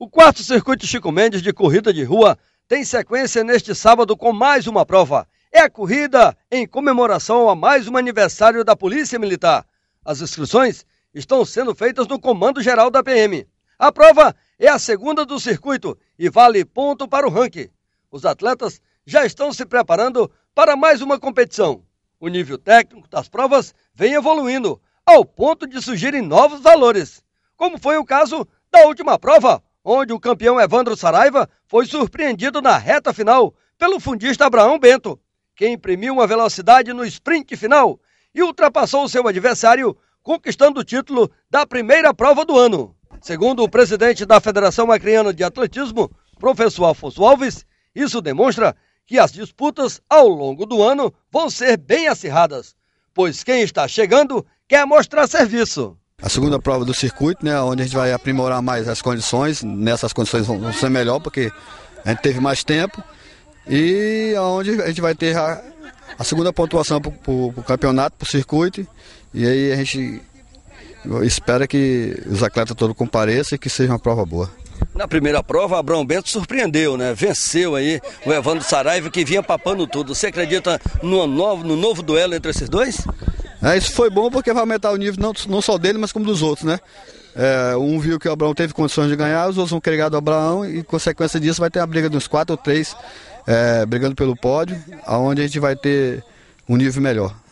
O quarto circuito Chico Mendes de corrida de rua tem sequência neste sábado com mais uma prova. É a corrida em comemoração a mais um aniversário da Polícia Militar. As inscrições estão sendo feitas no Comando Geral da PM. A prova é a segunda do circuito e vale ponto para o ranking. Os atletas já estão se preparando para mais uma competição. O nível técnico das provas vem evoluindo, ao ponto de surgirem novos valores, como foi o caso da última prova, onde o campeão Evandro Saraiva foi surpreendido na reta final pelo fundista Abraão Bento, que imprimiu uma velocidade no sprint final e ultrapassou seu adversário, conquistando o título da primeira prova do ano. Segundo o presidente da Federação Acreana de Atletismo, professor Afonso Alves, isso demonstra que as disputas ao longo do ano vão ser bem acirradas, pois quem está chegando quer mostrar serviço. A segunda prova do circuito, né, onde a gente vai aprimorar mais as condições, nessas condições vão ser melhor, porque a gente teve mais tempo, e onde a gente vai ter a, a segunda pontuação para o campeonato, para o circuito, e aí a gente espera que os atletas todos compareçam e que seja uma prova boa. Na primeira prova, Abrão Bento surpreendeu, né? Venceu aí o Evandro Saraiva, que vinha papando tudo. Você acredita no novo, no novo duelo entre esses dois? É, isso foi bom porque vai aumentar o nível não, não só dele, mas como dos outros, né? É, um viu que o Abraão teve condições de ganhar, os outros vão querer ganhar do Abraão e consequência disso vai ter a briga dos quatro ou três é, brigando pelo pódio, aonde a gente vai ter um nível melhor.